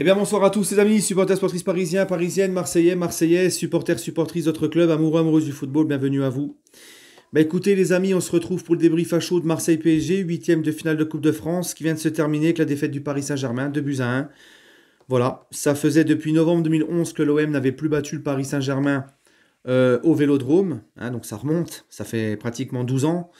Eh bien, bonsoir à tous, les amis, supporters, sportrices parisiens, parisiennes, marseillais, marseillais, supporters, supportrices d'autres clubs, amoureux, amoureuses du football, bienvenue à vous. Bah écoutez, les amis, on se retrouve pour le débrief à chaud de Marseille-PSG, huitième de finale de Coupe de France, qui vient de se terminer avec la défaite du Paris Saint-Germain, 2 buts à 1. Voilà, ça faisait depuis novembre 2011 que l'OM n'avait plus battu le Paris Saint-Germain euh, au Vélodrome, hein, donc ça remonte, ça fait pratiquement 12 ans.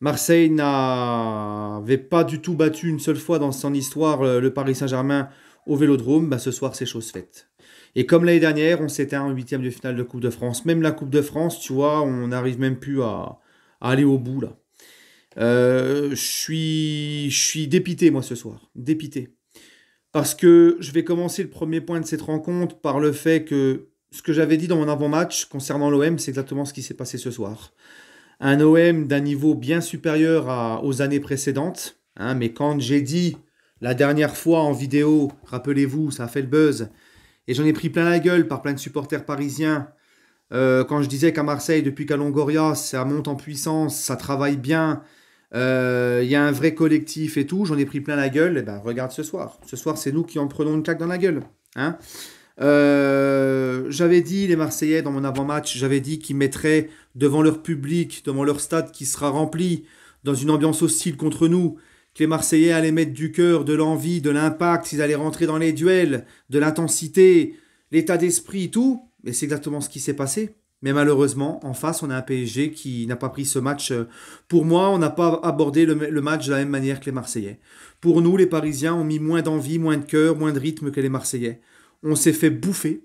Marseille n'avait pas du tout battu une seule fois dans son histoire euh, le Paris Saint-Germain au Vélodrome, bah, ce soir c'est chose faite. Et comme l'année dernière, on s'éteint en huitième de finale de Coupe de France. Même la Coupe de France, tu vois, on n'arrive même plus à, aller au bout là. Euh, je suis, je suis dépité moi ce soir, dépité, parce que je vais commencer le premier point de cette rencontre par le fait que ce que j'avais dit dans mon avant-match concernant l'OM, c'est exactement ce qui s'est passé ce soir. Un OM d'un niveau bien supérieur aux années précédentes, hein, mais quand j'ai dit la dernière fois en vidéo, rappelez-vous, ça a fait le buzz. Et j'en ai pris plein la gueule par plein de supporters parisiens. Euh, quand je disais qu'à Marseille, depuis qu'à Longoria, ça monte en puissance, ça travaille bien, il euh, y a un vrai collectif et tout, j'en ai pris plein la gueule. Et eh ben regarde ce soir. Ce soir, c'est nous qui en prenons une claque dans la gueule. Hein. Euh, j'avais dit, les Marseillais, dans mon avant-match, j'avais dit qu'ils mettraient devant leur public, devant leur stade qui sera rempli, dans une ambiance hostile contre nous, que les Marseillais allaient mettre du cœur, de l'envie, de l'impact, s'ils allaient rentrer dans les duels, de l'intensité, l'état d'esprit, tout. Et c'est exactement ce qui s'est passé. Mais malheureusement, en face, on a un PSG qui n'a pas pris ce match. Euh, pour moi, on n'a pas abordé le, match de la même manière que les Marseillais. Pour nous, les Parisiens ont mis moins d'envie, moins de cœur, moins de rythme que les Marseillais. On s'est fait bouffer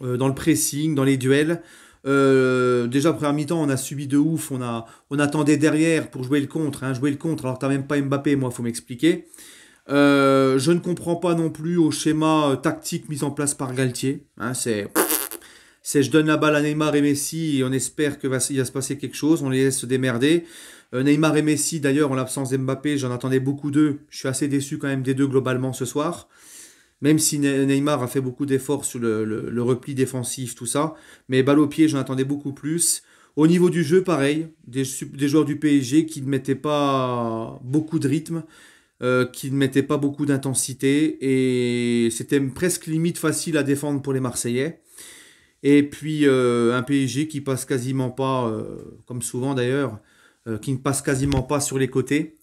euh, dans le pressing, dans les duels. Euh, déjà, première mi-temps, on a subi de ouf. On, a, on attendait derrière pour jouer le contre. Hein, jouer le contre, alors t'as même pas Mbappé, moi, faut m'expliquer. Euh, je ne comprends pas non plus au schéma euh, tactique mis en place par Galtier. Hein, c'est. je donne la balle à Neymar et Messi et on espère qu'il va, va se passer quelque chose. On les laisse se démerder. Euh, Neymar et Messi, d'ailleurs, en l'absence d'Mbappé, j'en attendais beaucoup d'eux. Je suis assez déçu quand même des deux globalement ce soir même si Neymar a fait beaucoup d'efforts sur le, repli défensif, tout ça. Mais balle au pied, j'en attendais beaucoup plus. Au niveau du jeu, pareil, des, joueurs du PSG qui ne mettaient pas beaucoup de rythme, euh, qui ne mettaient pas beaucoup d'intensité, et c'était presque limite facile à défendre pour les Marseillais. Et puis euh, un PSG qui passe quasiment pas, euh, comme souvent d'ailleurs, qui ne passe quasiment pas sur les côtés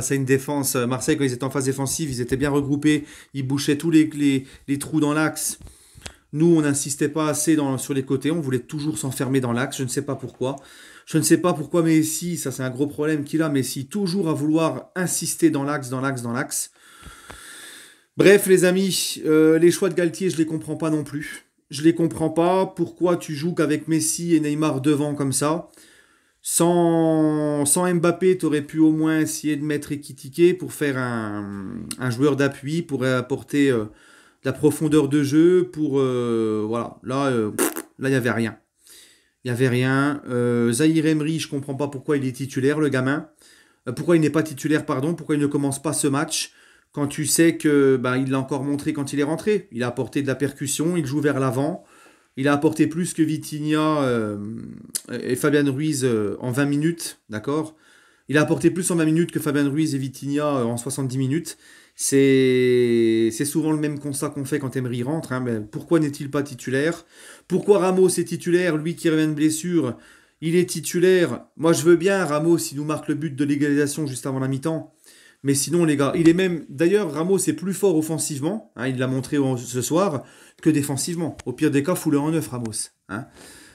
face à une défense. Euh, Marseille, quand ils étaient en phase défensive, ils étaient bien regroupés, ils bouchaient tous les, les, les trous dans l'axe. Nous, on n'insistait pas assez dans, sur les côtés, on voulait toujours s'enfermer dans l'axe, je ne sais pas pourquoi. Je ne sais pas pourquoi Messi, ça c'est un gros problème qu'il a, Messi, toujours à vouloir insister dans l'axe, dans l'axe, dans l'axe. Bref, les amis, euh, les choix de Galtier, je ne les comprends pas non plus. Je ne les comprends pas. Pourquoi tu joues qu'avec Messi et Neymar devant comme ça sans, sans Mbappé, tu aurais pu au moins essayer de mettre Ekitike pour faire un, joueur d'appui, pour apporter euh, de la profondeur de jeu, pour... Euh, voilà, là, il euh, n'y avait rien. Il n'y avait rien. Zahir Emery, je ne comprends pas pourquoi il est titulaire, le gamin. pourquoi il n'est pas titulaire, pardon, pourquoi il ne commence pas ce match quand tu sais que bah, il l'a encore montré quand il est rentré. Il a apporté de la percussion, il joue vers l'avant. Il a apporté plus que Vitinha euh, et Fabian Ruiz euh, en 20 minutes, d'accord Il a apporté plus en 20 minutes que Fabian Ruiz et Vitinha euh, en 70 minutes. C'est souvent le même constat qu'on fait quand Emery rentre. mais hein. ben, pourquoi n'est-il pas titulaire Pourquoi Ramos est titulaire, lui qui revient de blessure Il est titulaire. Moi, je veux bien Ramos, il nous marque le but de l'égalisation juste avant la mi-temps. Mais sinon, les gars, il est même. D'ailleurs, Ramos est plus fort offensivement, hein, il l'a montré ce soir, que défensivement. Au pire des cas, fouleur en neuf, Ramos. Hein.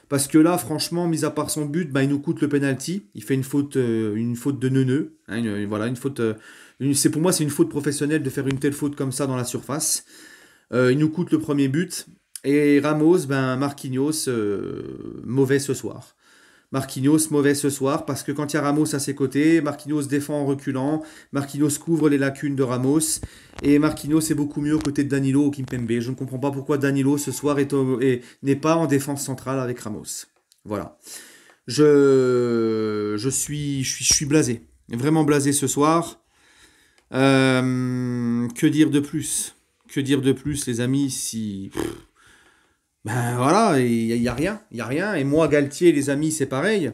Parce que là, franchement, mis à part son but, bah, il nous coûte le penalty. Il fait une faute, euh, une faute de neuneu. Hein, voilà, une faute. Euh, c'est pour moi, c'est une faute professionnelle de faire une telle faute comme ça dans la surface. Euh, il nous coûte le premier but. Et Ramos, ben Marquinhos, mauvais ce soir. Marquinhos mauvais ce soir parce que quand il y a Ramos à ses côtés, Marquinhos défend en reculant, Marquinhos couvre les lacunes de Ramos et Marquinhos est beaucoup mieux aux côtés de Danilo ou Kimpembe. Je ne comprends pas pourquoi Danilo ce soir est n'est pas en défense centrale avec Ramos. Voilà. Je, je, suis, je, suis, suis blasé. Vraiment blasé ce soir. Euh, que dire de plus Que dire de plus, les amis, si ben voilà, il n'y a, rien, il y a rien. Et moi, Galtier, les amis, c'est pareil.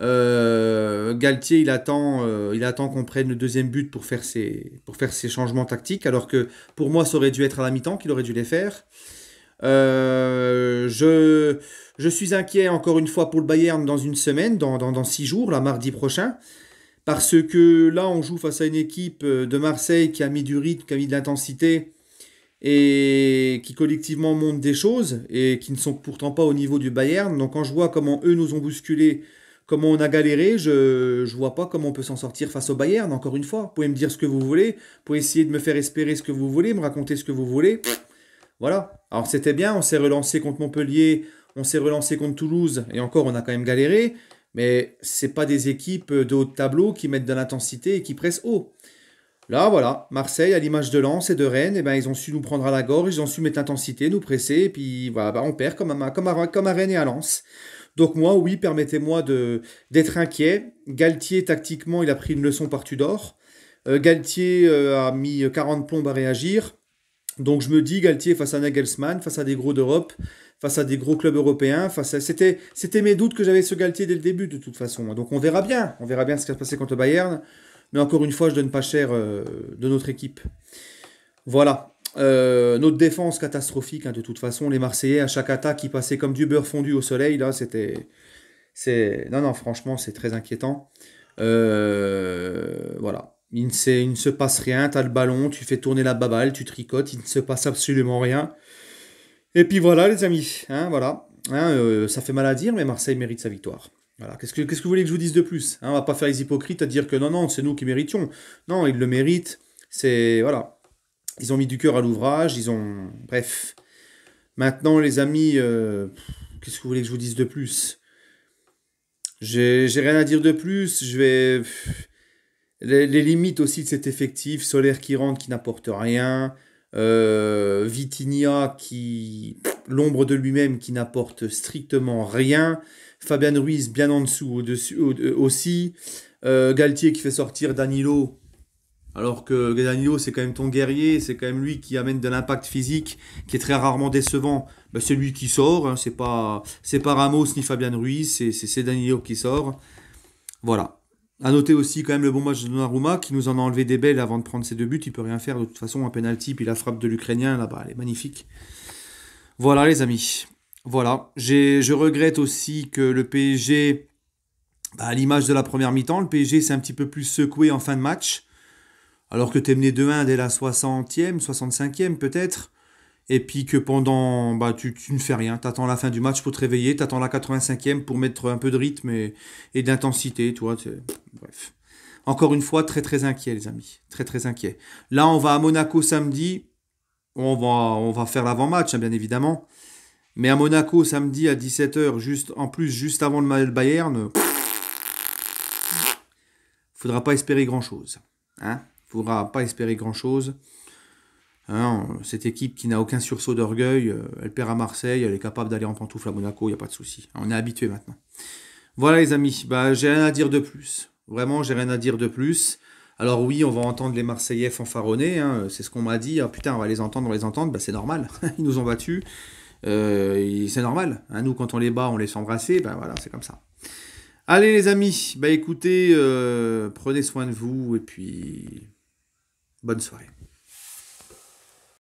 Euh, Galtier, il attend, euh, il attend qu'on prenne le deuxième but pour faire ses, pour faire ses changements tactiques, alors que pour moi, ça aurait dû être à la mi-temps qu'il aurait dû les faire. Euh, je, je suis inquiet encore une fois pour le Bayern dans une semaine, dans, six jours, là, mardi prochain, parce que là, on joue face à une équipe de Marseille qui a mis du rythme, qui a mis de l'intensité, et qui collectivement montent des choses et qui ne sont pourtant pas au niveau du Bayern. Donc quand je vois comment eux nous ont bousculés, comment on a galéré, je ne vois pas comment on peut s'en sortir face au Bayern, encore une fois. Vous pouvez me dire ce que vous voulez, vous pouvez essayer de me faire espérer ce que vous voulez, me raconter ce que vous voulez. Voilà. Alors c'était bien, on s'est relancé contre Montpellier, on s'est relancé contre Toulouse, et encore on a quand même galéré, mais ce n'est pas des équipes de haut de tableau qui mettent de l'intensité et qui pressent haut. Là, voilà, Marseille, à l'image de Lens et de Rennes, eh ben, ils ont su nous prendre à la gorge, ils ont su mettre intensité, nous presser, et puis voilà, bah, on perd comme à, comme, comme Rennes et à Lens. Donc moi, oui, permettez-moi d'être inquiet. Galtier, tactiquement, il a pris une leçon par Tudor. Euh, Galtier euh, a mis 40 plombes à réagir. Donc je me dis, Galtier face à Nagelsmann, face à des gros d'Europe, face à des gros clubs européens, face à... C'était mes doutes que j'avais sur Galtier dès le début, de toute façon. Donc on verra bien, on verra bien ce qui va se passer contre Bayern. Mais encore une fois, je donne pas cher euh, de notre équipe. Voilà. Euh, notre défense catastrophique, hein, de toute façon. Les Marseillais, à chaque attaque, ils passaient comme du beurre fondu au soleil. Là, c'était. C'est... Non, non, franchement, c'est très inquiétant. Euh, voilà. Il ne, se... passe rien. Tu as le ballon, tu fais tourner la baballe, tu tricotes. Il ne se passe absolument rien. Et puis voilà, les amis. Hein, voilà. Hein, ça fait mal à dire, mais Marseille mérite sa victoire. Voilà. Qu'est-ce que vous voulez que je vous dise de plus hein, On va pas faire les hypocrites à dire que non, non, c'est nous qui méritions. Non, ils le méritent. C'est voilà. Ils ont mis du cœur à l'ouvrage. Ils ont. Bref. Maintenant, les amis, euh, qu'est-ce que vous voulez que je vous dise de plus J'ai rien à dire de plus. Je vais. Les, limites aussi de cet effectif. Solaire qui rentre, qui n'apporte rien. Euh, Vitinia qui. L'ombre de lui-même qui n'apporte strictement rien. Fabian Ruiz bien en dessous euh, aussi. Euh, Galtier qui fait sortir Danilo. Alors que Danilo, c'est quand même ton guerrier, c'est quand même lui qui amène de l'impact physique, qui est très rarement décevant. Bah, c'est lui qui sort, hein, c'est pas, pas Ramos ni Fabian Ruiz, c'est Danilo qui sort. Voilà. À noter aussi quand même le bon match de Donnarumma qui nous en a enlevé des belles avant de prendre ses deux buts. Il peut rien faire de toute façon, un penalty puis la frappe de l'Ukrainien là-bas, elle est magnifique. Voilà les amis. Voilà, je regrette aussi que le PSG, bah, à l'image de la première mi-temps, le PSG s'est un petit peu plus secoué en fin de match. Alors que tu es mené 2-1 dès la 60e, 65e peut-être. Et puis que pendant, bah, tu, ne fais rien. Tu attends la fin du match pour te réveiller. Tu attends la 85e pour mettre un peu de rythme et, d'intensité. toi. bref. Encore une fois, très très inquiet, les amis. Très très inquiet. Là, on va à Monaco samedi. On va, on va faire l'avant-match, hein, bien évidemment. Mais à Monaco, samedi à 17h, juste, en plus, juste avant le mal Bayern, faudra pas espérer grand-chose. Hein faudra pas espérer grand-chose. Hein, cette équipe qui n'a aucun sursaut d'orgueil, euh, elle perd à Marseille, elle est capable d'aller en pantoufle à Monaco, il n'y a pas de souci. On est habitué maintenant. Voilà les amis, bah, j'ai rien à dire de plus. Vraiment, j'ai rien à dire de plus. Alors oui, on va entendre les Marseillais fanfaronner, hein, c'est ce qu'on m'a dit. Ah, putain, on va les entendre, on va les entendre, bah, c'est normal, ils nous ont battus. Euh, c'est normal. Hein. nous, quand on les bat, on les s'embrasse, embrasser. Ben voilà, c'est comme ça. Allez les amis, bah écoutez, euh, prenez soin de vous et puis bonne soirée.